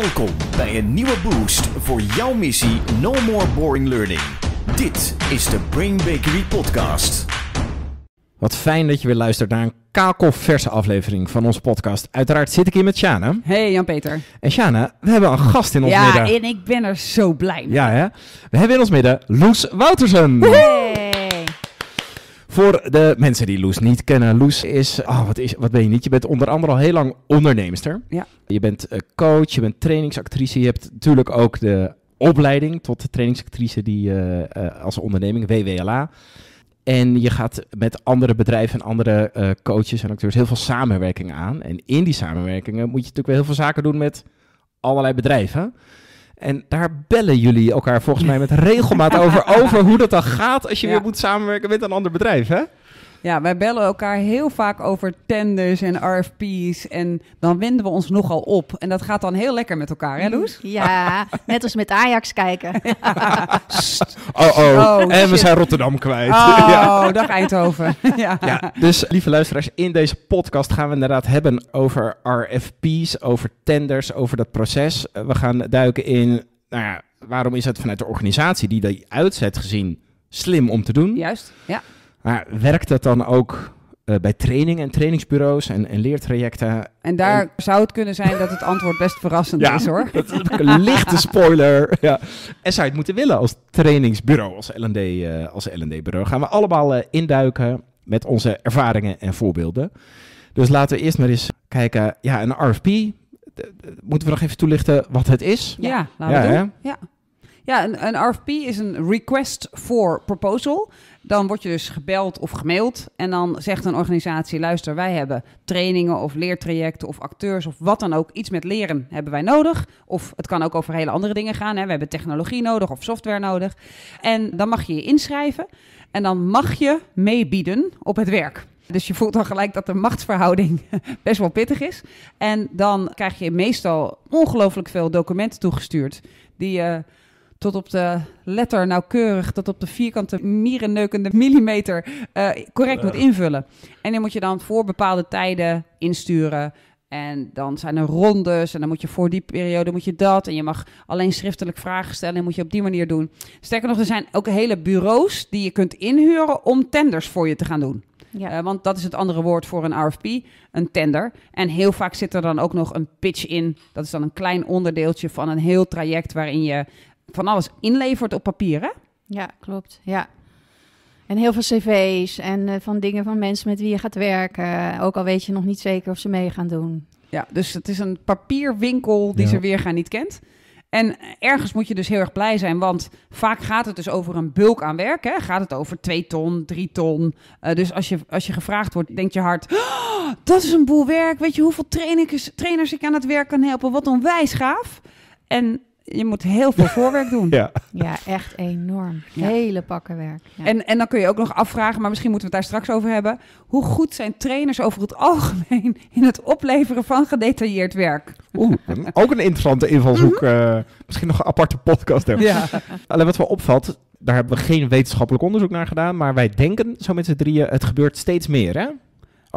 Welkom bij een nieuwe boost voor jouw missie No More Boring Learning. Dit is de Brain Bakery Podcast. Wat fijn dat je weer luistert naar een kakelverse aflevering van onze podcast. Uiteraard zit ik hier met Shana. Hey Jan-Peter. En Shana, we hebben een gast in ons midden. Ja, en ik ben er zo blij mee. Ja, hè? We hebben in ons midden Loes Woutersen. Hey. Voor de mensen die Loes niet kennen, Loes is, oh, wat, is, wat ben je niet? Je bent onder andere al heel lang onderneemster. Ja. Je bent eh, coach, je bent trainingsactrice. Je hebt natuurlijk ook de opleiding tot trainingsactrice die, eh, eh, als onderneming, WWLA. En je gaat met andere bedrijven en andere coaches en acteurs heel veel samenwerkingen aan. En in die samenwerkingen moet je natuurlijk wel heel veel zaken doen met allerlei bedrijven. En daar bellen jullie elkaar volgens mij met regelmaat over, over hoe dat dan gaat als je weer moet samenwerken met een ander bedrijf, hè? Ja, wij bellen elkaar heel vaak over tenders en RFP's. En dan winden we ons nogal op. En dat gaat dan heel lekker met elkaar, hè mm, Loes? Ja, net als met Ajax kijken. Oh, oh, oh, En we zijn Rotterdam kwijt. Oh, dag Eindhoven. Ja. ja. dus lieve luisteraars, in deze podcast gaan we inderdaad hebben over RFP's, over tenders, over dat proces. Eh, we gaan duiken in, nou ja, waarom is het vanuit de organisatie die dat uitzet gezien slim om te doen? Juist, ja. Maar werkt dat dan ook eh, bij trainingen en trainingsbureaus en, en leertrajecten. En daar zou het kunnen zijn dat het antwoord best verrassend is hoor. een lichte spoiler. Ja. En zou je het moeten willen als trainingsbureau, als LD, eh, als LD-bureau? Gaan we allemaal eh, induiken met onze ervaringen en voorbeelden. Dus laten we eerst maar eens kijken. Ja, een RFP. Moeten we nog even toelichten wat het is? Ja, laten we doen. Ja. Ja, een, een, RFP is een Request for Proposal. Dan word je dus gebeld of gemaild. En dan zegt een organisatie: luister, wij hebben trainingen of leertrajecten of acteurs of wat dan ook. Iets met leren hebben wij nodig. Of het kan ook over hele andere dingen gaan. Hè. We hebben technologie nodig of software nodig. En dan mag je je inschrijven. En dan mag je meebieden op het werk. Dus je voelt dan gelijk dat de machtsverhouding best wel pittig is. En dan krijg je meestal ongelooflijk veel documenten toegestuurd. die je tot op de letter nauwkeurig, tot op de vierkante mierenneukende millimeter eh, correct moet eh. invullen. En dan moet je dan voor bepaalde tijden insturen. En dan zijn er rondes en dan moet je voor die periode moet je dat. En je mag alleen schriftelijk vragen stellen en moet je op die manier doen. Sterker nog, er zijn ook hele bureaus die je kunt inhuren om tenders voor je te gaan doen. Ja. Eh, want dat is het andere woord voor een RFP, een tender. En heel vaak zit er dan ook nog een pitch in. Dat is dan een klein onderdeeltje van een heel traject waarin je van alles inlevert op papieren Ja, klopt. Ja. En heel veel cv's en eh, van dingen van mensen met wie je gaat werken. Ook al weet je nog niet zeker of ze mee gaan doen. Ja, dus het is een papierwinkel die ze weer gaan niet kent. En ergens moet je dus heel erg blij zijn, want vaak gaat het dus over een bulk aan werk. Hè? Gaat het over twee ton, drie ton. Eh, dus als je, als je gevraagd wordt, denk je hard. Oh, dat is een boel werk. Weet je hoeveel trainers, trainers ik aan het werk kan helpen? Wat onwijs gaaf. En je moet heel veel voorwerk doen. Ja, ja echt enorm. Hele pakken werk. Ja. En, en dan kun je ook nog afvragen, maar misschien moeten we het daar straks over hebben. Hoe goed zijn trainers over het algemeen in het opleveren van gedetailleerd werk? Oeh, ook een interessante invalshoek. Mhm. Eh, misschien nog een aparte podcast Ja. Alleen wat wel opvalt, daar hebben we geen wetenschappelijk onderzoek naar gedaan. Maar wij denken, zo met z'n drieën, het gebeurt steeds meer. Hè?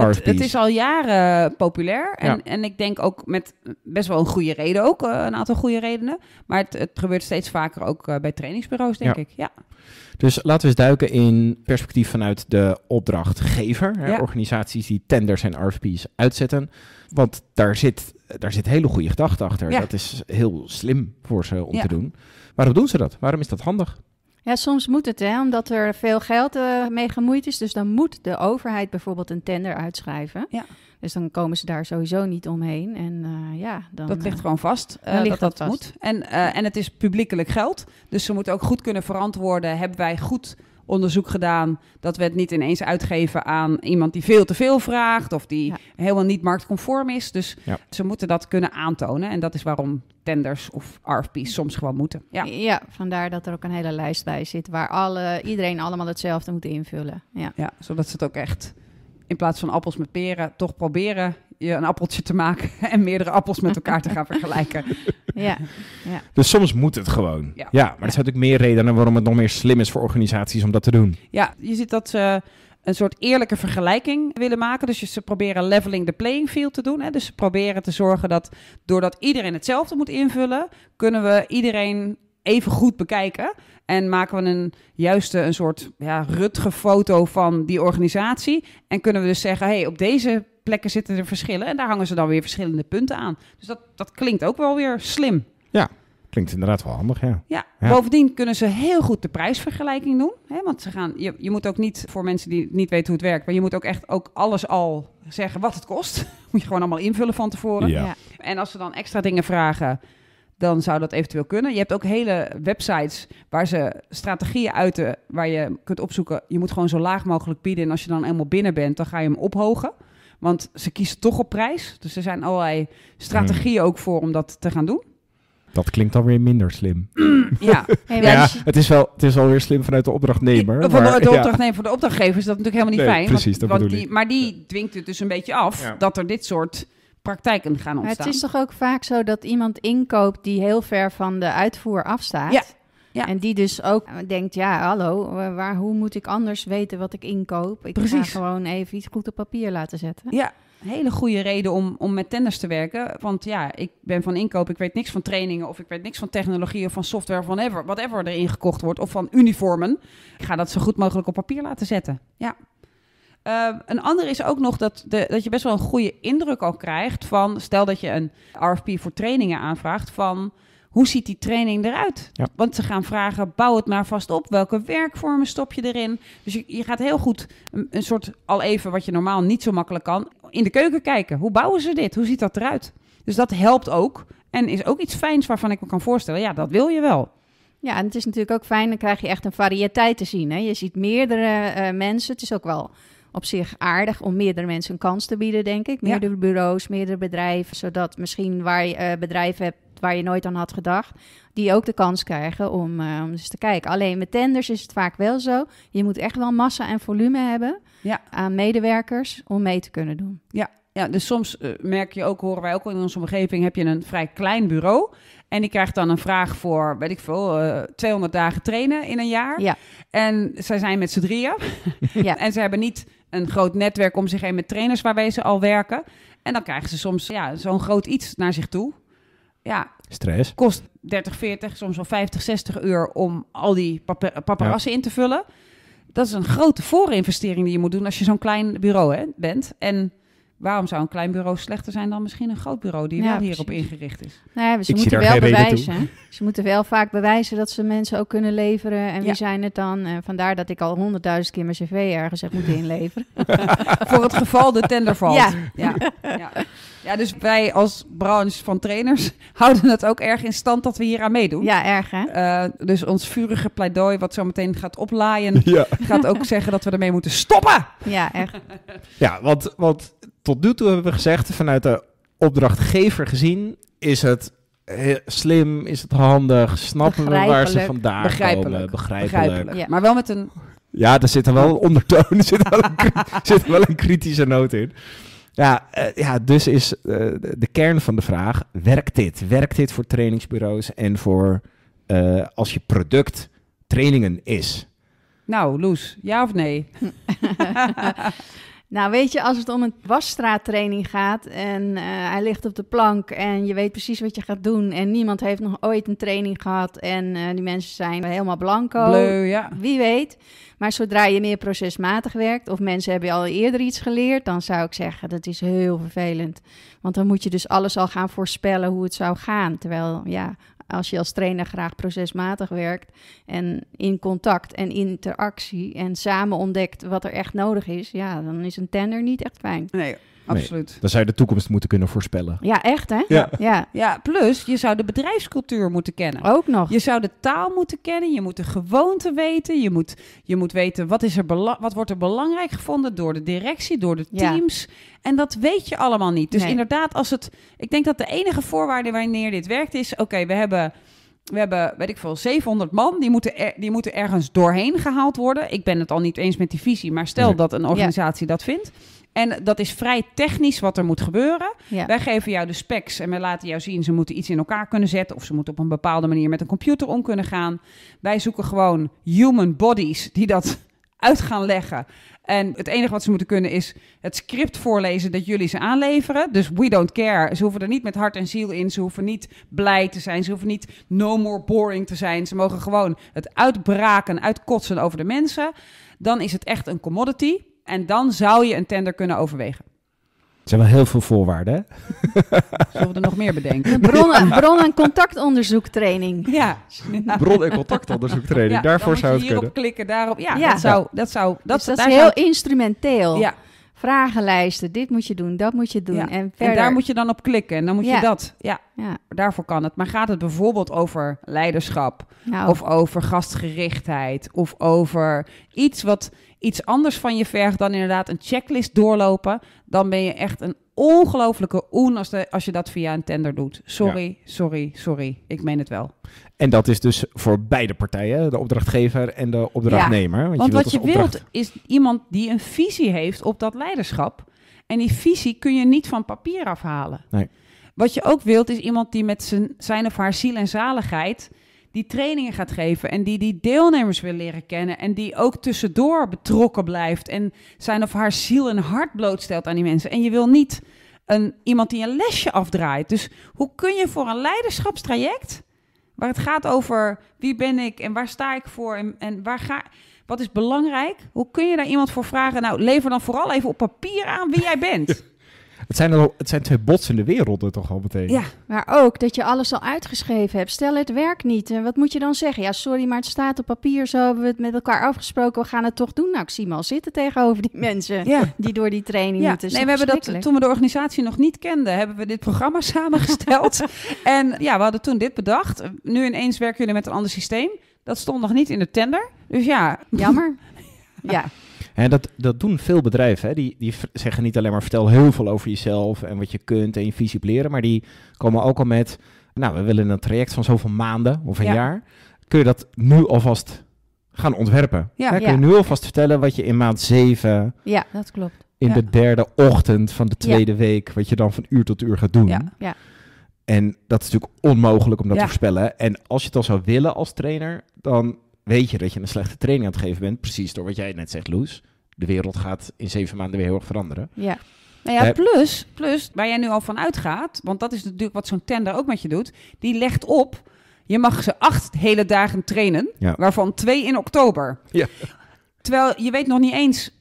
Het, is al jaren populair. En, en ik denk ook met best wel een goede reden ook. Eh, een aantal goede redenen. Maar het, het gebeurt steeds vaker ook eh, bij trainingsbureaus, denk ik. Ja. Dus laten we eens duiken in perspectief vanuit de opdrachtgever. Hè, Organisaties die tenders en RFP's uitzetten. Want daar zit, daar zit hele goede gedachten achter. Dat is heel slim voor ze om te doen. Waarom doen ze dat? Waarom is dat handig? Ja, soms moet het, hè, omdat er veel geld eh, mee gemoeid is. Dus dan moet de overheid bijvoorbeeld een tender uitschrijven. Ja. Dus dan komen ze daar sowieso niet omheen. En eh, ja, dan, dat ligt eh, gewoon vast uh, dat dat moet. En, en het is publiekelijk geld. Dus ze moeten ook goed kunnen verantwoorden: hebben wij goed onderzoek gedaan dat we het niet ineens uitgeven aan iemand die veel te veel vraagt of die helemaal niet marktconform is. Dus ze moeten dat kunnen aantonen. En dat is waarom tenders of RFP's soms gewoon moeten. Ja. ja, vandaar dat er ook een hele lijst bij zit waar alle, iedereen allemaal hetzelfde moet invullen. ja, zodat ze het ook echt in plaats van appels met peren toch proberen je een appeltje te maken en meerdere appels met elkaar te gaan vergelijken. Ja, ja. Dus soms moet het gewoon. Ja, maar er zijn natuurlijk meer redenen waarom het nog meer slim is voor organisaties om dat te doen. Ja, je ziet dat ze een soort eerlijke vergelijking willen maken. Dus ze proberen leveling the playing field te doen. Hè. Dus ze proberen te zorgen dat doordat iedereen hetzelfde moet invullen, kunnen we iedereen even goed bekijken. En maken we een juiste, een soort ja, rutge foto van die organisatie. En kunnen we dus zeggen, hey, op deze plekken zitten er verschillen. En daar hangen ze dan weer verschillende punten aan. Dus dat, dat klinkt ook wel weer slim. Ja, klinkt inderdaad wel handig, ja. ja. bovendien kunnen ze heel goed de prijsvergelijking doen. Hè? Want ze gaan, je, je moet ook niet, voor mensen die niet weten hoe het werkt... maar je moet ook echt ook alles al zeggen wat het kost. moet je gewoon allemaal invullen van tevoren. Ja. ja. En als ze dan extra dingen vragen, dan zou dat eventueel kunnen. Je hebt ook hele websites waar ze strategieën uiten... waar je kunt opzoeken, je moet gewoon zo laag mogelijk bieden... en als je dan helemaal binnen bent, dan ga je hem ophogen... Want ze kiezen toch op prijs. Dus er zijn allerlei strategieën ook voor om dat te gaan doen. Dat klinkt dan weer minder slim. Mm, ja, het, is wel, het is wel weer slim vanuit de opdrachtnemer. Van de, opdrachtnemer, voor de opdrachtgever is dat natuurlijk helemaal niet fijn. Precies, want, dat die, Maar die dwingt het dus een beetje af dat er dit soort praktijken gaan ontstaan. Maar het is toch ook vaak zo dat iemand inkoopt die heel ver van de uitvoer afstaat. En die dus ook denkt, ja, hallo, waar, hoe moet ik anders weten wat ik inkoop? Ik Precies. ga gewoon even iets goed op papier laten zetten. Ja, hele goede reden om, om met tenders te werken. Want ja, ik ben van inkoop, ik weet niks van trainingen of ik weet niks van technologie of van software, of whatever, whatever erin gekocht wordt, of van uniformen. Ik ga dat zo goed mogelijk op papier laten zetten. Ja. Eh, een ander is ook nog dat, de, dat je best wel een goede indruk al krijgt van, stel dat je een RFP voor trainingen aanvraagt, van hoe ziet die training eruit? Want ze gaan vragen, bouw het maar vast op. Welke werkvormen stop je erin? Dus je, gaat heel goed een, soort, al even wat je normaal niet zo makkelijk kan, in de keuken kijken. Hoe bouwen ze dit? Hoe ziet dat eruit? Dus dat helpt ook. En is ook iets fijns waarvan ik me kan voorstellen, ja, dat wil je wel. Ja, en het is natuurlijk ook fijn, dan krijg je echt een variëteit te zien. Hè? Je ziet meerdere eh, mensen. Het is ook wel op zich aardig om meerdere mensen een kans te bieden, denk ik. Meerdere bureaus, meerdere bedrijven, zodat misschien waar je eh, bedrijven hebt waar je nooit aan had gedacht, die ook de kans krijgen om, eh, om eens te kijken. Alleen met tenders is het vaak wel zo. Je moet echt wel massa en volume hebben ja. aan medewerkers om mee te kunnen doen. Ja, ja, dus soms eh, merk je ook, horen wij ook in onze omgeving, heb je een vrij klein bureau. En die krijgt dan een vraag voor, weet ik veel, 200 dagen trainen in een jaar. Ja. En zij zijn met z'n drieën. ja. En ze hebben niet een groot netwerk om zich heen met trainers waarbij ze al werken. En dan krijgen ze soms ja, zo'n groot iets naar zich toe. Ja, Stress. kost 30, 40, soms wel 50, 60 uur om al die paparazzen in te vullen. Dat is een grote voorinvestering die je moet doen als je zo'n klein bureau hè, bent. En waarom zou een klein bureau slechter zijn dan misschien een groot bureau die wel hierop ingericht is? Nou ze moeten wel bewijzen. Ze moeten wel vaak bewijzen dat ze mensen ook kunnen leveren. En wie zijn het dan? En eh, vandaar dat ik al honderdduizend keer mijn cv ergens heb moeten inleveren. Voor het geval de tender valt. Ja. Ja. ja, dus wij als branche van trainers houden het ook erg in stand dat we hier aan meedoen. Ja, erg hè? Eh, dus ons vurige pleidooi, wat zo meteen gaat oplaaien, gaat ook zeggen dat we ermee moeten stoppen. Ja, echt. Ja, want, want tot nu toe hebben we gezegd, vanuit de opdrachtgever gezien, is het slim, is het handig, snappen we waar ze vandaan begrijpelijk, komen, begrijpelijk. Ja, maar wel met een... Ja, er zit er wel een ondertoon, er zit wel een, zit wel een kritische noot in. Ja, eh, ja, dus is eh, de kern van de vraag, werkt dit? Werkt dit voor trainingsbureaus en voor eh, als je product trainingen is? Nou, Loes, ja of nee? Nou, weet je, als het om een wasstraattraining gaat en eh, hij ligt op de plank en je weet precies wat je gaat doen en niemand heeft nog ooit een training gehad en eh, die mensen zijn helemaal blanco. Bleu, ja. Wie weet. Maar zodra je meer procesmatig werkt of mensen hebben al eerder iets geleerd, dan zou ik zeggen dat is heel vervelend. Want dan moet je dus alles al gaan voorspellen hoe het zou gaan. Terwijl, ja, als je als trainer graag procesmatig werkt en in contact en interactie en samen ontdekt wat er echt nodig is, ja, dan is een tender niet echt fijn. Nee, absoluut. dan zou je de toekomst moeten kunnen voorspellen. Ja, echt hè? Ja. ja. Ja. plus je zou de bedrijfscultuur moeten kennen. Ook nog. Je zou de taal moeten kennen, je moet de gewoonte weten, je moet, je moet weten wat, is er wat wordt er belangrijk gevonden door de directie, door de teams. En dat weet je allemaal niet. Dus inderdaad, als het, ik denk dat de enige voorwaarde wanneer dit werkt is, oké, we hebben... We hebben, weet ik veel, 700 man. Die moeten, die moeten ergens doorheen gehaald worden. Ik ben het al niet eens met die visie. Maar stel dat een organisatie dat vindt en dat is vrij technisch wat er moet gebeuren. Wij geven jou de specs en we laten jou zien... ze moeten iets in elkaar kunnen zetten... of ze moeten op een bepaalde manier met een computer om kunnen gaan. Wij zoeken gewoon human bodies die dat uit gaan leggen. En het enige wat ze moeten kunnen is het script voorlezen dat jullie ze aanleveren. Dus we don't care. Ze hoeven er niet met hart en ziel in. Ze hoeven niet blij te zijn. Ze hoeven niet no more boring te zijn. Ze mogen gewoon het uitbraken, uitkotsen over de mensen. Dan is het echt een commodity. En dan zou je een tender kunnen overwegen. Er zijn wel heel veel voorwaarden. Hè? Zullen we er nog meer bedenken? Bronnen, bron- en contactonderzoektraining. Ja. Bron- en contactonderzoektraining. Daarvoor zou het kunnen. klikken, daarop. Ja, ja, dat zou... Dat, zou, dus dat, dat is heel instrumenteel. Ja. Vragenlijsten, dit moet je doen, dat moet je doen. En, verder... en daar moet je dan op klikken en dan moet je dat. Ja. daarvoor kan het. Maar gaat het bijvoorbeeld over leiderschap? Nou. Of over gastgerichtheid? Of over iets wat iets anders van je vergt dan inderdaad een checklist doorlopen, dan ben je echt een ongelofelijke oen als, de, als je dat via een tender doet. Sorry, sorry, sorry. Ik meen het wel. En dat is dus voor beide partijen, de opdrachtgever en de opdrachtnemer. want, want wat je wilt is iemand die een visie heeft op dat leiderschap. En die visie kun je niet van papier afhalen. Nee. Wat je ook wilt is iemand die met zijn, zijn of haar ziel en zaligheid die trainingen gaat geven en die die deelnemers wil leren kennen en die ook tussendoor betrokken blijft en zijn of haar ziel en hart blootstelt aan die mensen. En je wil niet een, iemand die een lesje afdraait. Dus hoe kun je voor een leiderschapstraject, waar het gaat over wie ben ik en waar sta ik voor en, en waar ga wat is belangrijk? Hoe kun je daar iemand voor vragen? Nou, lever dan vooral even op papier aan wie jij bent. Het zijn, al, het zijn twee botsende werelden toch al meteen. Ja, maar ook dat je alles al uitgeschreven hebt. Stel het werkt niet, en wat moet je dan zeggen? Ja, sorry, maar het staat op papier, zo hebben we het met elkaar afgesproken. We gaan het toch doen. Nou, ik zie al zitten tegenover die mensen die door die training ja. Nee, we hebben dat toen we de organisatie nog niet kenden, hebben we dit programma samengesteld. en ja, we hadden toen dit bedacht. Nu ineens werken jullie met een ander systeem. Dat stond nog niet in de tender. Dus ja. Jammer. ja. En dat, dat doen veel bedrijven. Hè. Die, die zeggen niet alleen maar vertel heel veel over jezelf en wat je kunt en je visie leren, maar die komen ook al met, nou, we willen een traject van zoveel maanden of een jaar. Kun je dat nu alvast gaan ontwerpen? Ja, hè, kun je nu alvast vertellen wat je in maand 7, ja, dat klopt. in de derde ochtend van de tweede week, wat je dan van uur tot uur gaat doen? Ja, ja. En dat is natuurlijk onmogelijk om dat te voorspellen. En als je het dan zou willen als trainer, dan weet je dat je een slechte training aan het geven bent. Precies door wat jij net zegt, Loes. De wereld gaat in zeven maanden weer heel erg veranderen. Ja. Nou ja, eh, plus, plus waar jij nu al van uitgaat, want dat is natuurlijk wat zo'n tender ook met je doet, die legt op, je mag ze acht hele dagen trainen, waarvan twee in oktober. Ja. Terwijl je weet nog niet eens,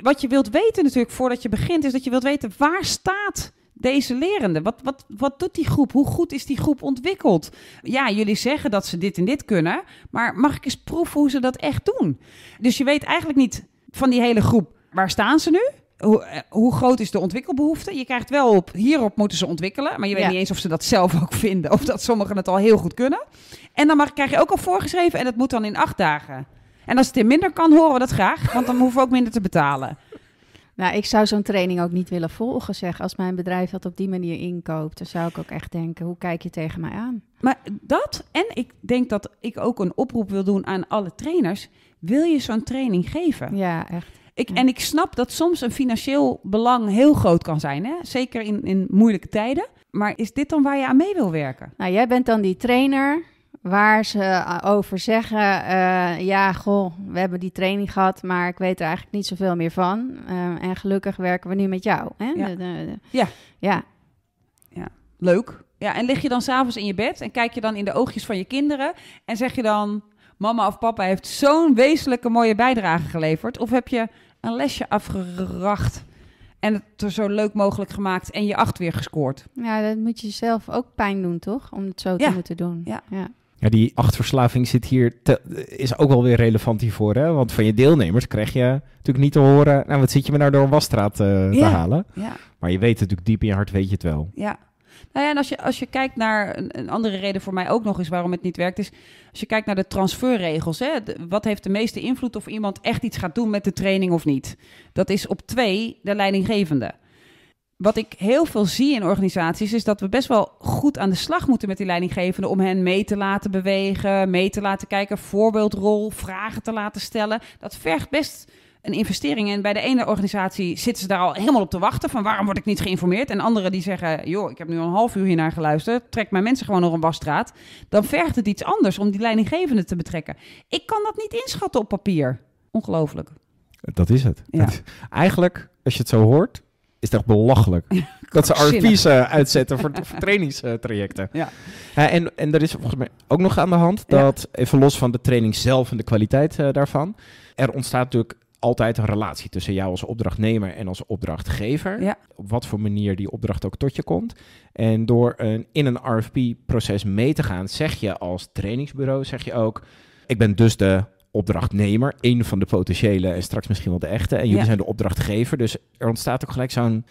wat je wilt weten natuurlijk voordat je begint, is dat je wilt weten waar staat deze lerenden? Wat, wat, wat doet die groep? Hoe goed is die groep ontwikkeld? Ja, jullie zeggen dat ze dit en dit kunnen, maar mag ik eens proeven hoe ze dat echt doen? Dus je weet eigenlijk niet van die hele groep, waar staan ze nu? Hoe, eh, hoe, groot is de ontwikkelbehoefte? Je krijgt wel op, hierop moeten ze ontwikkelen, maar je weet niet eens of ze dat zelf ook vinden of dat sommigen het al heel goed kunnen. En dan mag, krijg je ook al voorgeschreven en dat moet dan in acht dagen. En als het in minder kan, horen we dat graag, want dan hoeven we ook minder te betalen. Nou, ik zou zo'n training ook niet willen volgen, zeg. Als mijn bedrijf dat op die manier inkoopt, dan zou ik ook echt denken, hoe kijk je tegen mij aan? Maar dat, en ik denk dat ik ook een oproep wil doen aan alle trainers. Wil je zo'n training geven? Ja, echt. Ik, En ik snap dat soms een financieel belang heel groot kan zijn, hè? zeker in, in moeilijke tijden. Maar is dit dan waar je aan mee wil werken? Nou, jij bent dan die trainer waar ze eh, over zeggen: eh, ja, goh, we hebben die training gehad, maar ik weet er eigenlijk niet zoveel meer van. Eh, en gelukkig werken we nu met jou. Hè? Ja. ja. ja. Leuk. Ja, en lig je dan s'avonds in je bed en kijk je dan in de oogjes van je kinderen en zeg je dan: Mama of papa heeft zo'n wezenlijke mooie bijdrage geleverd? Of heb je een lesje afgeracht? En het er zo leuk mogelijk gemaakt en je acht weer gescoord. Ja, dat moet je zelf ook pijn doen, toch? Om het zo te moeten doen. ja. ja. Ja, die achtverslaving zit hier is ook wel weer relevant hiervoor. Hè? Want van je deelnemers krijg je natuurlijk niet te horen. Nou, wat zit je me nou door een wasstraat eh, te halen? Ja. Maar je weet natuurlijk diep in je hart weet je het wel. Ja. Nou ja, en als je, als je kijkt naar een, een andere reden voor mij ook nog eens waarom het niet werkt, is als je kijkt naar de transferregels. Hè, wat heeft de meeste invloed of iemand echt iets gaat doen met de training of niet? Dat is op twee de leidinggevende wat ik heel veel zie in organisaties, is dat we best wel goed aan de slag moeten met die leidinggevende om hen mee te laten bewegen, mee te laten kijken, voorbeeldrol, vragen te laten stellen. Dat vergt best een investering. En bij de ene organisatie zitten ze daar al helemaal op te wachten van waarom word ik niet geïnformeerd? En anderen die zeggen, joh, ik heb nu al een half uur hiernaar geluisterd, trek mijn mensen gewoon nog een wasstraat. Dan vergt het iets anders om die leidinggevende te betrekken. Ik kan dat niet inschatten op papier. Ongelooflijk. Dat is het. Ja. eigenlijk, als je het zo hoort, is toch belachelijk. dat ze RFP's eh, uitzetten voor, voor trainingstrajecten. Ja. en, en er is volgens mij ook nog aan de hand dat, even los van de training zelf en de kwaliteit eh, daarvan, er ontstaat natuurlijk altijd een relatie tussen jou als opdrachtnemer en als opdrachtgever. Ja. Op wat voor manier die opdracht ook tot je komt. En door een, in een RFP-proces mee te gaan, zeg je als trainingsbureau, zeg je ook, ik ben dus de opdrachtnemer, één van de potentiële en straks misschien wel de echte. En jullie zijn de opdrachtgever. Dus er ontstaat ook gelijk zo'n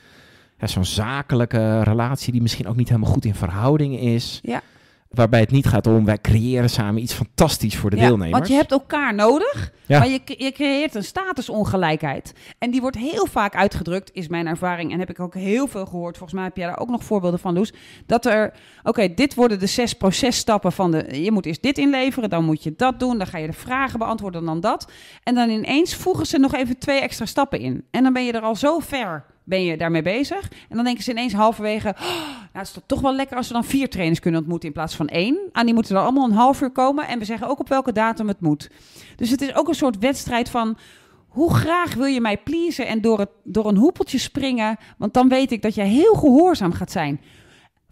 zo'n zakelijke relatie die misschien ook niet helemaal goed in verhouding is. Ja waarbij het niet gaat om wij creëren samen iets fantastisch voor de deelnemers. Want je hebt elkaar nodig, maar je, je creëert een statusongelijkheid. En die wordt heel vaak uitgedrukt, is mijn ervaring. En heb ik ook heel veel gehoord. Volgens mij heb jij daar ook nog voorbeelden van, Loes. Dat er, oké, dit worden de zes processtappen van de. Je moet eerst dit inleveren, dan moet je dat doen, dan ga je de vragen beantwoorden, dan dat. En dan ineens voegen ze nog even twee extra stappen in. En dan ben je er al zo ver ben je daarmee bezig. En dan denken ze ineens halverwege: oh, nou, het is toch wel lekker als we dan vier trainers kunnen ontmoeten in plaats van één. en ah, die moeten dan allemaal een half uur komen. En we zeggen ook op welke datum het moet. Dus het is ook een soort wedstrijd van hoe graag wil je mij pleasen en door, het, door een hoepeltje springen? Want dan weet ik dat je heel gehoorzaam gaat zijn.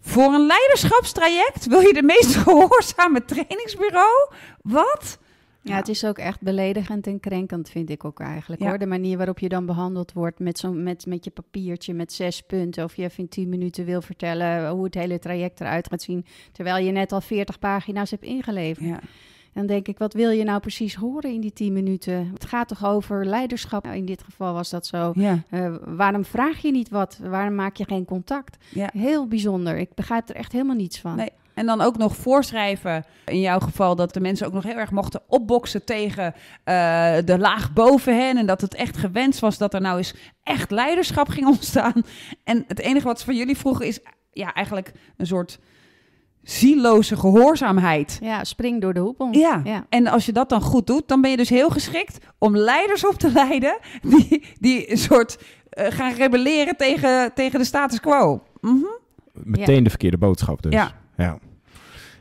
Voor een leiderschapstraject wil je de meest gehoorzame trainingsbureau? Wat? Ja, het is ook echt beledigend en krenkend, vind ik ook eigenlijk ja. hoor. De manier waarop je dan behandeld wordt met, zo'n met, met je papiertje met zes punten. Of je even in tien minuten wil vertellen eh, hoe het hele traject eruit gaat zien. Terwijl je net al veertig pagina's hebt ingeleverd. Ja. Dan denk ik, wat wil je nou precies horen in die tien minuten? Het gaat toch over leiderschap? Nou, in dit geval was dat zo. Ja. Eh, waarom vraag je niet wat? Waarom maak je geen contact? Ja. Heel bijzonder. Ik begrijp er echt helemaal niets van. Nee, en dan ook nog voorschrijven, in jouw geval, dat de mensen ook nog heel erg mochten opboksen tegen eh, de laag boven hen. En dat het echt gewenst was dat er nou eens echt leiderschap ging ontstaan. En het enige wat ze van jullie vroegen is ja, eigenlijk een soort zieloze gehoorzaamheid. Ja, spring door de hoepel. Ja. ja. en als je dat dan goed doet, dan ben je dus heel geschikt om leiders op te leiden die, die een soort eh, gaan rebelleren tegen, tegen de status quo. Mm -hmm. Meteen de verkeerde boodschap dus. Ja ja.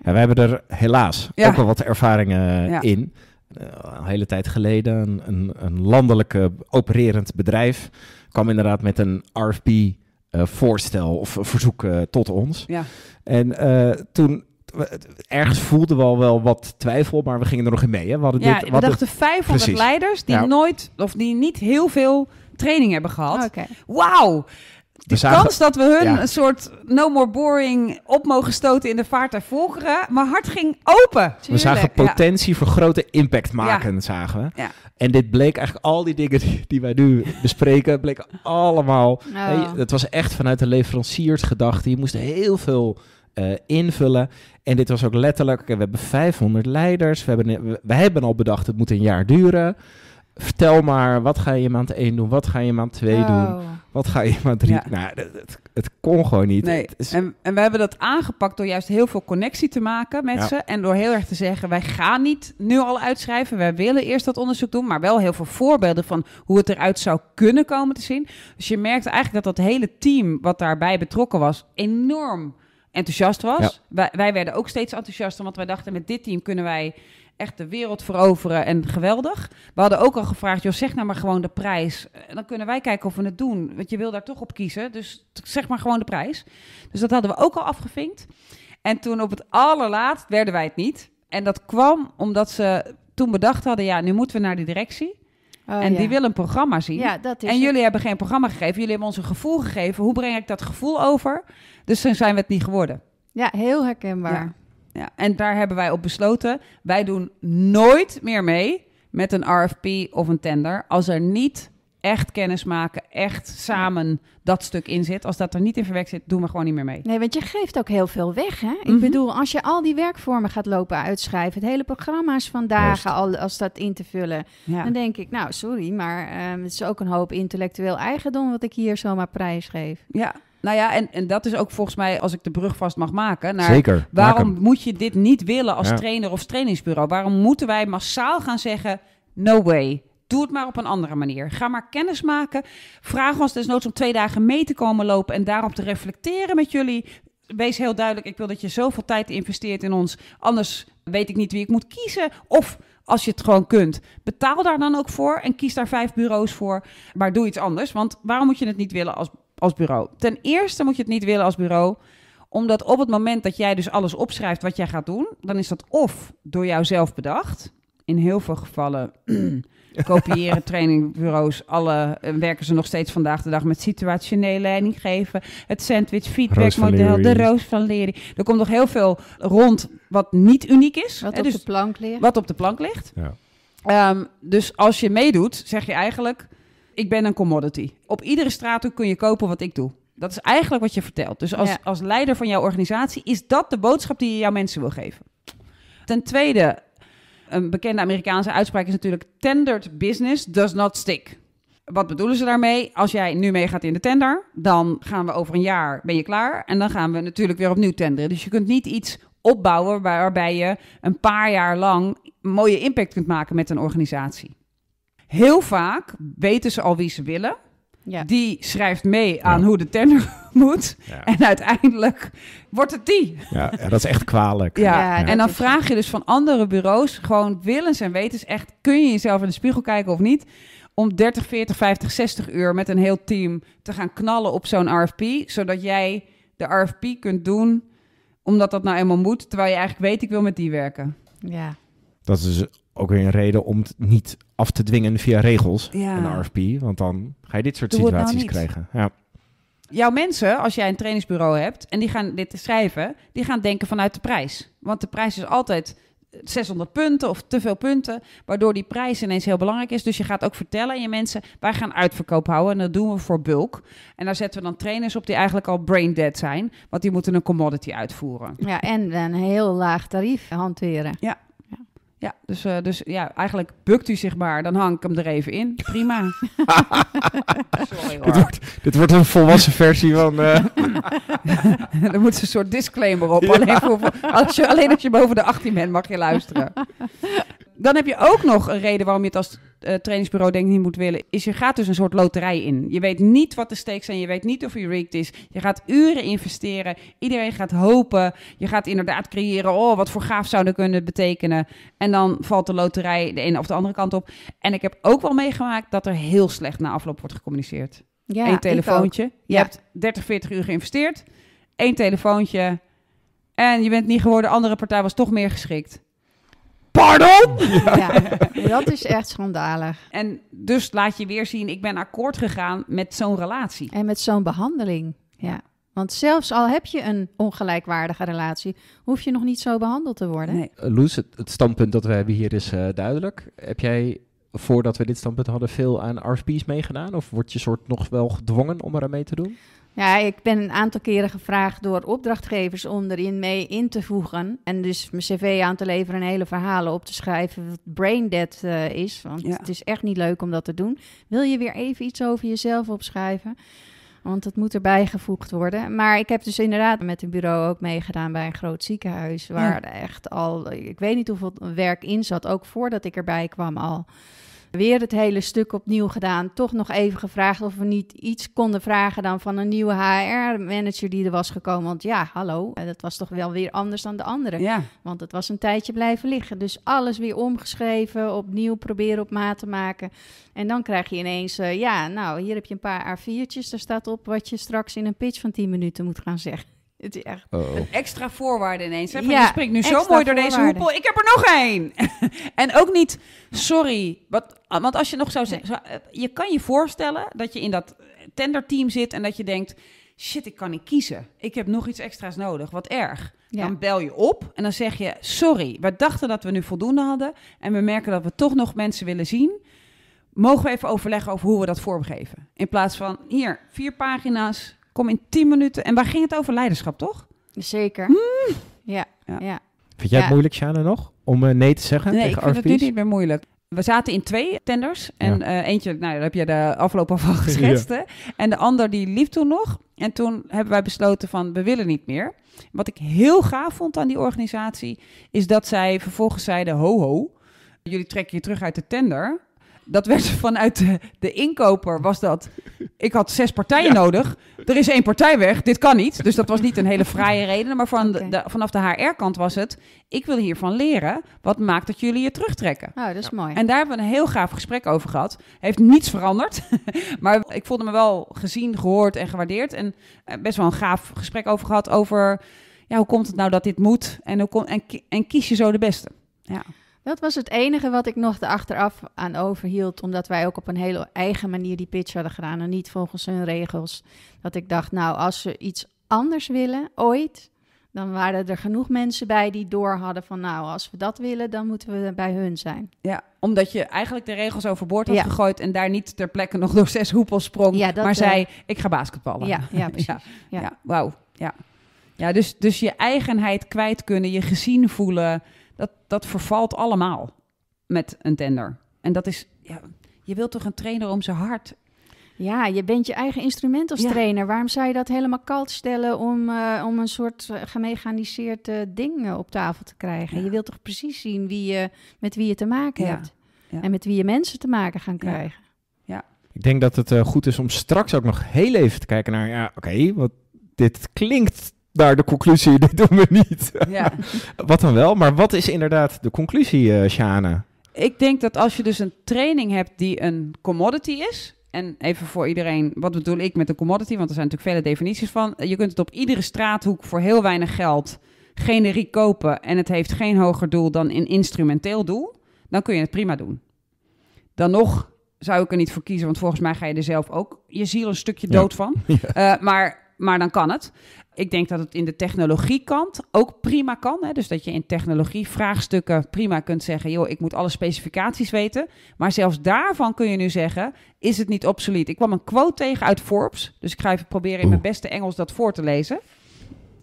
ja we hebben er helaas ook wel wat ervaringen eh, in. Eh, een hele tijd geleden een, een, een landelijk opererend bedrijf kwam inderdaad met een RFP eh, voorstel of verzoek tot ons. Ja. En toen ergens voelden we al wel wat twijfel, maar we gingen er nog in mee. Hè? We hadden ja, dit, we, dachten 500 leiders die nooit of die niet heel veel training hebben gehad. Oh, Wauw, de kans dat we hun een soort no more boring op mogen stoten in de vaart der volkeren. maar hart ging open. We zagen potentie voor grote impact maken, zagen we. En dit bleek eigenlijk al die dingen die, wij nu bespreken, bleken allemaal... Oh. het was echt vanuit de leveranciersgedachte. Je moest heel veel eh, invullen. En dit was ook letterlijk... We hebben 500 leiders. We hebben, hebben al bedacht, het moet een jaar duren vertel maar, wat ga je maand 1 doen? Wat ga je maand 2 doen? Wat ga je maand 3 Nou, het, kon gewoon niet. Nee. En, en, we hebben dat aangepakt door juist heel veel connectie te maken met ze. En door heel erg te zeggen, wij gaan niet nu al uitschrijven. Wij willen eerst dat onderzoek doen. Maar wel heel veel voorbeelden van hoe het eruit zou kunnen komen te zien. Dus je merkt eigenlijk dat dat hele team wat daarbij betrokken was, enorm enthousiast was. Wij, wij, werden ook steeds enthousiaster, want wij dachten met dit team kunnen wij echt de wereld veroveren en geweldig. We hadden ook al gevraagd, joh, zeg nou maar gewoon de prijs. Dan kunnen wij kijken of we het doen, want je wil daar toch op kiezen. Dus zeg maar gewoon de prijs. Dus dat hadden we ook al afgevinkt. En toen op het allerlaatst werden wij het niet. En dat kwam omdat ze toen bedacht hadden, ja, nu moeten we naar de directie. Oh, en die wil een programma zien. en jullie hebben geen programma gegeven. Jullie hebben ons een gevoel gegeven. Hoe breng ik dat gevoel over? Dus toen zijn we het niet geworden. Ja, heel herkenbaar ja. En daar hebben wij op besloten. Wij doen nooit meer mee met een RFP of een tender. Als er niet echt kennis maken, echt samen dat stuk in zit. Als dat er niet in verwerkt zit, doen we gewoon niet meer mee. Nee, want je geeft ook heel veel weg. Hè? Ik mhm. bedoel, als je al die werkvormen gaat lopen uitschrijven, het hele programma's vandaag al als dat in te vullen, dan denk ik, nou sorry, maar ehm, het is ook een hoop intellectueel eigendom wat ik hier zomaar prijs geef. Ja, nou ja, en, en dat is ook volgens mij, als ik de brug vast mag maken. Naar Zeker. Waarom moet je dit niet willen als trainer of trainingsbureau? Waarom moeten wij massaal gaan zeggen: no way. Doe het maar op een andere manier. Ga maar kennis maken. Vraag ons desnoods om twee dagen mee te komen lopen en daarop te reflecteren met jullie. Wees heel duidelijk, ik wil dat je zoveel tijd investeert in ons. Anders weet ik niet wie ik moet kiezen. Of als je het gewoon kunt. Betaal daar dan ook voor en kies daar vijf bureaus voor. Maar doe iets anders. Want waarom moet je het niet willen als als bureau. Ten eerste moet je het niet willen als bureau, omdat op het moment dat jij dus alles opschrijft wat jij gaat doen, dan is dat of door jouzelf bedacht. In heel veel gevallen kopiëren trainingbureaus alle eh, werken ze nog steeds vandaag de dag met situationele leiding geven. Het sandwich feedback model, de roos van leren. Er komt nog heel veel rond wat niet uniek is. Wat op dus de plank ligt. Wat op de plank ligt. Ja. Ehm, dus als je meedoet, zeg je eigenlijk ik ben een commodity. Op iedere straathoek kun je kopen wat ik doe. Dat is eigenlijk wat je vertelt. Dus als, als leider van jouw organisatie is dat de boodschap die je jouw mensen wil geven. Ten tweede, een bekende Amerikaanse uitspraak is natuurlijk: tendered business does not stick. Wat bedoelen ze daarmee? Als jij nu meegaat in de tender, dan gaan we over een jaar ben je klaar en dan gaan we natuurlijk weer opnieuw tenderen. Dus je kunt niet iets opbouwen waarbij je een paar jaar lang mooie impact kunt maken met een organisatie heel vaak weten ze al wie ze willen. Ja. Die schrijft mee aan hoe de tender moet. En uiteindelijk wordt het die. Ja, dat is echt kwalijk. Ja. En dan vraag je dus van andere bureaus gewoon willens en wetens echt... kun je jezelf in de spiegel kijken of niet? Om 30, 40, 50, 60 uur met een heel team te gaan knallen op zo'n RFP. Zodat jij de RFP kunt doen omdat dat nou eenmaal moet. Terwijl je eigenlijk weet, ik wil met die werken. Ja. Dat is ook weer een reden om het niet af te dwingen via regels, ja. een RFP. Want dan ga je dit soort nou situaties krijgen. Ja. Jouw mensen, als jij een trainingsbureau hebt en die gaan dit schrijven, die gaan denken vanuit de prijs. Want de prijs is altijd 600 eh, punten of te veel punten, waardoor die prijs ineens heel belangrijk is. Dus je gaat ook vertellen aan je mensen, wij gaan uitverkoop houden en dat doen we voor bulk. En daar zetten we dan trainers op die eigenlijk al brain dead zijn, want die moeten een commodity uitvoeren. Ja, en een heel laag tarief hanteren. Ja, ja, dus, eh, dus ja, eigenlijk bukt u zich maar, dan hang ik hem er even in. Prima. Sorry hoor. Dit wordt, een volwassen versie van... Eh, er moet een soort disclaimer op. Alleen voor, als je, alleen als je boven de 18 bent mag je luisteren. Dan heb je ook nog een reden waarom je het als eh, trainingsbureau denk ik niet moet willen. Is je gaat dus een soort loterij in. Je weet niet wat de stakes zijn. Je weet niet of je rigged is. Je gaat uren investeren. Iedereen gaat hopen. Je gaat inderdaad creëren. Oh, wat voor gaaf zou dat kunnen betekenen. En dan valt de loterij de ene of de andere kant op. En ik heb ook wel meegemaakt dat er heel slecht na afloop wordt gecommuniceerd. Ja, Eén telefoontje. Je ja. hebt 30, 40 uur geïnvesteerd. Eén telefoontje. En je bent niet geworden. De andere partij was toch meer geschikt. Pardon? Ja. dat is echt schandalig. En dus laat je weer zien, ik ben akkoord gegaan met zo'n relatie. En met zo'n behandeling, ja. Want zelfs al heb je een ongelijkwaardige relatie, hoef je nog niet zo behandeld te worden. Nee. Eh, Loes, het, standpunt dat we hebben hier is eh, duidelijk. Heb jij voordat we dit standpunt hadden veel aan RFP's meegedaan? Of word je soort nog wel gedwongen om eraan mee te doen? Ja, ik ben een aantal keren gevraagd door opdrachtgevers om erin mee in te voegen. En dus mijn cv aan te leveren en hele verhalen op te schrijven. Wat brain dead eh, is. Want het is echt niet leuk om dat te doen. Wil je weer even iets over jezelf opschrijven? Want dat moet erbij gevoegd worden. Maar ik heb dus inderdaad met een bureau ook meegedaan bij een groot ziekenhuis. Waar echt al, ik weet niet hoeveel werk in zat. Ook voordat ik erbij kwam al weer het hele stuk opnieuw gedaan. Toch nog even gevraagd of we niet iets konden vragen dan van een nieuwe HR-manager die er was gekomen. Want ja, hallo, eh, dat was toch wel weer anders dan de andere. Want het was een tijdje blijven liggen. Dus alles weer omgeschreven, opnieuw proberen op maat te maken. En dan krijg je ineens, eh, ja, nou, hier heb je een paar A4'tjes. Daar staat op wat je straks in een pitch van 10 minuten moet gaan zeggen. Het is echt oh, oh. een extra voorwaarde ineens. Hè? Van, ja, je nu zo mooi door deze hoepel. Ik heb er nog één. en ook niet, sorry. Wat, want als je nog zou zeggen... Eh, je kan je voorstellen dat je in dat tenderteam zit en dat je denkt... Shit, ik kan niet kiezen. Ik heb nog iets extra's nodig. Wat erg. Ja. Dan bel je op en dan zeg je... Sorry, we dachten dat we nu voldoende hadden. En we merken dat we toch nog mensen willen zien mogen we even overleggen over hoe we dat vormgeven? In plaats van hier, vier pagina's, Kom in 10 minuten. En waar ging het over leiderschap, toch? Zeker. Mm. Ja, ja. Vind jij het moeilijk, Shana, nog? Om eh, nee te zeggen nee, tegen ik vind het nu niet meer moeilijk. We zaten in twee tenders. En eh, eentje, nou, daar heb je de afgelopen van geschetst. En de ander die liep toen nog. En toen hebben wij besloten van, we willen niet meer. Wat ik heel gaaf vond aan die organisatie... is dat zij vervolgens zeiden, ho ho... jullie trekken je terug uit de tender dat werd vanuit de, inkoper was dat. Ik had zes partijen nodig er is één partij weg, dit kan niet. Dus dat was niet een hele fraaie reden. Maar van de, vanaf de HR-kant was het, ik wil hiervan leren. Wat maakt dat jullie je terugtrekken? Oh, dat is mooi. En daar hebben we een heel gaaf gesprek over gehad. Heeft niets veranderd. maar ik voelde me wel gezien, gehoord en gewaardeerd. En eh, best wel een gaaf gesprek over gehad over... Ja, hoe komt het nou dat dit moet? En, hoe kom, en, en kies je zo de beste? Ja. Dat was het enige wat ik nog erachteraf aan overhield. Omdat wij ook op een hele eigen manier die pitch hadden gedaan. En niet volgens hun regels. Dat ik dacht, nou, als ze iets anders willen, ooit. Dan waren er genoeg mensen bij die door hadden van, nou, als we dat willen, dan moeten we bij hun zijn. Ja, omdat je eigenlijk de regels overboord had gegooid en daar niet ter plekke nog door zes hoepels sprong. Ja, dat, maar zei, eh, ik ga basketballen. Ja, ja precies. ja, ja. wauw. Ja. ja, dus, dus je eigenheid kwijt kunnen, je gezien voelen. Dat, dat vervalt allemaal met een tender. En dat is, ja, je wilt toch een trainer om zijn hart ja, je bent je eigen instrument als trainer. Waarom zou je dat helemaal koud stellen om, eh, om een soort eh, gemechaniseerd uh, eh, ding op tafel te krijgen? Je wilt toch precies zien wie je, met wie je te maken hebt ja. en met wie je mensen te maken gaan krijgen. Ja. Ik denk dat het goed is om straks ook nog heel even te kijken naar, ja, oké, wat dit klinkt daar de conclusie, dit doen we niet. Ja. wat dan wel, maar wat is inderdaad de conclusie, uh, Ik denk dat als je dus een training hebt die een commodity is, en even voor iedereen, wat bedoel ik met een commodity? Want er zijn natuurlijk vele definities van. Je kunt het op iedere straathoek voor heel weinig geld generiek kopen en het heeft geen hoger doel dan een instrumenteel doel, dan kun je het prima doen. Dan nog zou ik er niet voor kiezen, want volgens mij ga je er zelf ook je ziel een stukje dood van. Ja. Eh, maar maar dan kan het. Ik denk dat het in de technologiekant ook prima kan. Hè? Dus dat je in technologie vraagstukken prima kunt zeggen: joh, ik moet alle specificaties weten. Maar zelfs daarvan kun je nu zeggen: is het niet obsolete. Ik kwam een quote tegen uit Forbes. Dus ik ga even proberen in mijn beste Engels dat voor te lezen.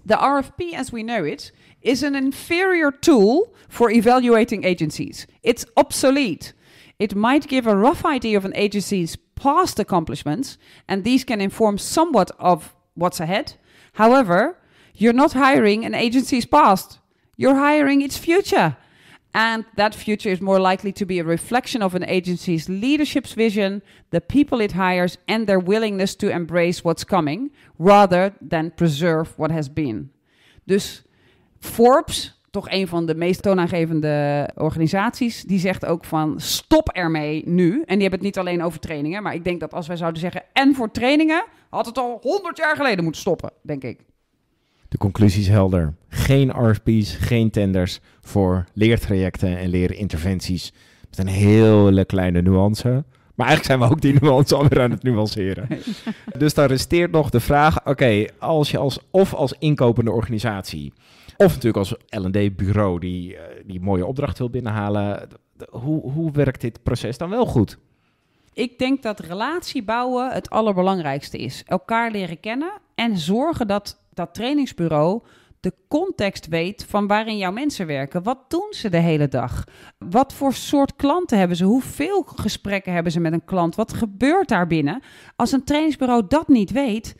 The RFP as we know it is an inferior tool for evaluating agencies. It's obsolete. It might give a rough idea of an agency's past accomplishments, and these can inform somewhat of what's ahead. However, you're not hiring an agency's past, you're hiring its future. And that future is more likely to be a reflection of an agency's leadership's vision, the people it hires, and their willingness to embrace what's coming rather than preserve what has been. Dus Forbes toch een van de meest toonaangevende organisaties. Die zegt ook van stop ermee nu. En die hebben het niet alleen over trainingen. Maar ik denk dat als wij zouden zeggen en voor trainingen, had het al honderd jaar geleden moeten stoppen, denk ik. De conclusie is helder. Geen RFP's, geen tenders voor leertrajecten en leerinterventies. Met een hele kleine nuance. Maar eigenlijk zijn we ook die nuance alweer aan het nuanceren. dus daar resteert nog de vraag: oké, als je als of als inkopende organisatie of natuurlijk als LD-bureau die, eh, die mooie opdracht wil binnenhalen. Hoe, hoe werkt dit proces dan wel goed? Ik denk dat relatie bouwen het allerbelangrijkste is. Elkaar leren kennen en zorgen dat dat trainingsbureau de context weet van waarin jouw mensen werken. Wat doen ze de hele dag? Wat voor soort klanten hebben ze? Hoeveel gesprekken hebben ze met een klant? Wat gebeurt daar binnen? Als een trainingsbureau dat niet weet,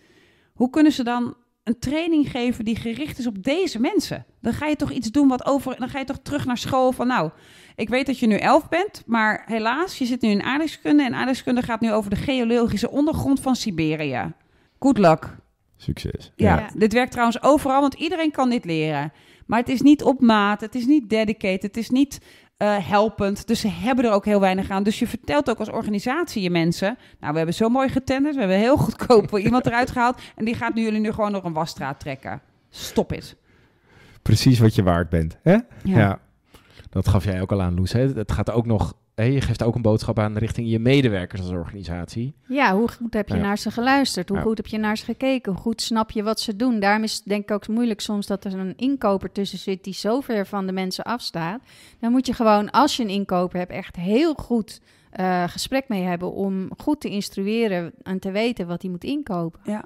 hoe kunnen ze dan een training geven die gericht is op deze mensen. Dan ga je toch iets doen wat over. Dan ga je toch terug naar school van. Nou, ik weet dat je nu elf bent, maar helaas, je zit nu in aardrijkskunde. En aardrijkskunde gaat nu over de geologische ondergrond van Siberië. Good luck. Succes. ja, dit werkt trouwens overal, want iedereen kan dit leren. Maar het is niet op maat, het is niet dedicated, het is niet eh, helpend. Dus ze hebben er ook heel weinig aan. Dus je vertelt ook als organisatie je mensen. Nou, we hebben zo mooi getenderd. We hebben heel goedkoop voor iemand eruit gehaald. En die gaat nu jullie nu gewoon nog een wasstraat trekken. Stop het. Precies wat je waard bent. Hè? ja. dat gaf jij ook al aan, Loes. Hè? Het gaat ook nog je geeft ook een boodschap aan richting je medewerkers als organisatie. Ja, hoe goed heb je nou naar ze geluisterd? Hoe goed heb je naar ze gekeken? Hoe goed snap je wat ze doen? Daarom is het denk ik ook moeilijk soms dat er een inkoper tussen zit die zo ver van de mensen afstaat. Dan moet je gewoon, als je een inkoper hebt, echt heel goed eh, gesprek mee hebben om goed te instrueren en te weten wat hij moet inkopen. Ja.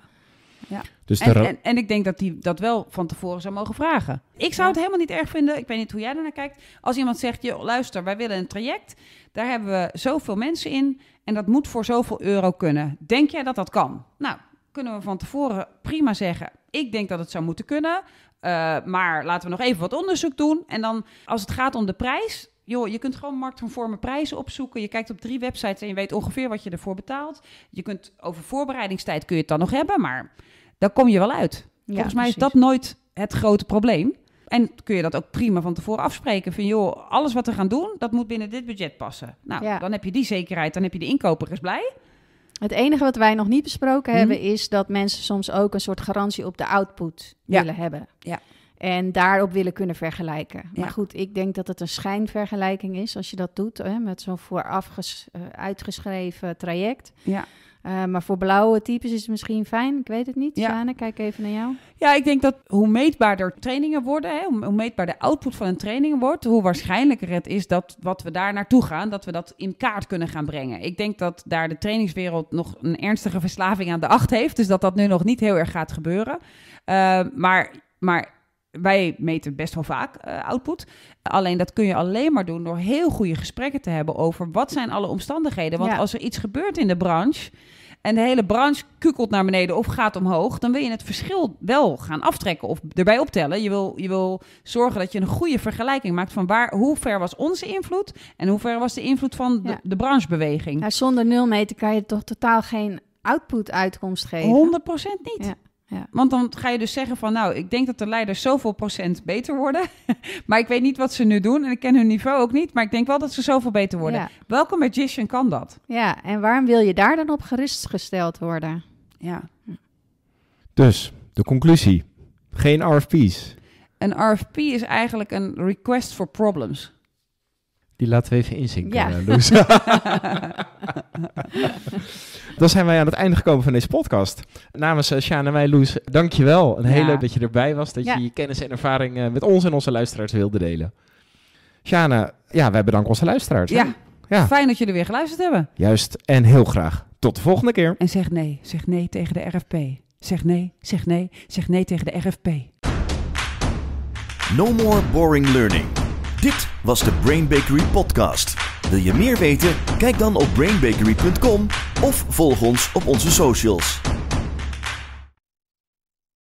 Ja. Dus en, en, en, ik denk dat die dat wel van tevoren zou mogen vragen. Ik zou het helemaal niet erg vinden. Ik weet niet hoe jij naar kijkt. Als iemand zegt: luister, wij willen een traject. Daar hebben we zoveel mensen in. En dat moet voor zoveel euro kunnen. Denk jij dat dat kan? Nou, kunnen we van tevoren prima zeggen. Ik denk dat het zou moeten kunnen. Eh, maar laten we nog even wat onderzoek doen. En dan als het gaat om de prijs, joh, je kunt gewoon marktconforme prijzen opzoeken. Je kijkt op drie websites en je weet ongeveer wat je ervoor betaalt. Je kunt over voorbereidingstijd kun je het dan nog hebben, maar daar kom je wel uit. Volgens mij is dat nooit het grote probleem. En kun je dat ook prima van tevoren afspreken. Van joh, alles wat we gaan doen, dat moet binnen dit budget passen. Nou, dan heb je die zekerheid, dan heb je de inkoper is blij. Het enige wat wij nog niet besproken mhm. hebben, is dat mensen soms ook een soort garantie op de output willen hebben. Ja. En daarop willen kunnen vergelijken. Maar goed, ik denk dat het een schijnvergelijking is als je dat doet hè, met zo'n vooraf eh, uitgeschreven traject. Ja. Eh, maar voor blauwe types is het misschien fijn. Ik weet het niet. Ja. kijk even naar jou. Ja, ik denk dat hoe meetbaarder trainingen worden, hè, hoe meetbaar de output van een training wordt, hoe waarschijnlijker het is dat wat we daar naartoe gaan, dat we dat in kaart kunnen gaan brengen. Ik denk dat daar de trainingswereld nog een ernstige verslaving aan de acht heeft. Dus dat dat nu nog niet heel erg gaat gebeuren. Eh, maar maar wij meten best wel vaak eh, output. Alleen dat kun je alleen maar doen door heel goede gesprekken te hebben over wat zijn alle omstandigheden. Want als er iets gebeurt in de branche en de hele branche kukelt naar beneden of gaat omhoog, dan wil je het verschil wel gaan aftrekken of erbij optellen. Je wil, je wil zorgen dat je een goede vergelijking maakt van waar, hoe ver was onze invloed en hoe ver was de invloed van de, branchebeweging. Ja, zonder nul meten kan je toch totaal geen output-uitkomst geven? 100% niet. Ja ja. Want dan ga je dus zeggen van, nou, ik denk dat de leiders zoveel procent beter worden. maar ik weet niet wat ze nu doen en ik ken hun niveau ook niet. Maar ik denk wel dat ze zoveel beter worden. Welke magician kan dat? Ja, en waarom wil je daar dan op gerustgesteld worden? Ja. Dus, de conclusie. Geen RFP's. Een RFP is eigenlijk een request for problems. Die laten we even inzinken. Ja. Eh, Dan zijn wij aan het einde gekomen van deze podcast. Namens uh, Sjaan en mij, Loes, dankjewel. En heel leuk dat je erbij was. Dat je je kennis en ervaring eh, met ons en onze luisteraars wilde delen. Sjane, ja, wij bedanken onze luisteraars. Ja. Fijn dat jullie weer geluisterd hebben. Juist, en heel graag. Tot de volgende keer. En zeg nee, zeg nee tegen de RFP. Zeg nee, zeg nee, zeg nee tegen de RFP. No more boring learning. Dit was de Brain Bakery podcast. Wil je meer weten? Kijk dan op brainbakery.com of volg ons op onze socials.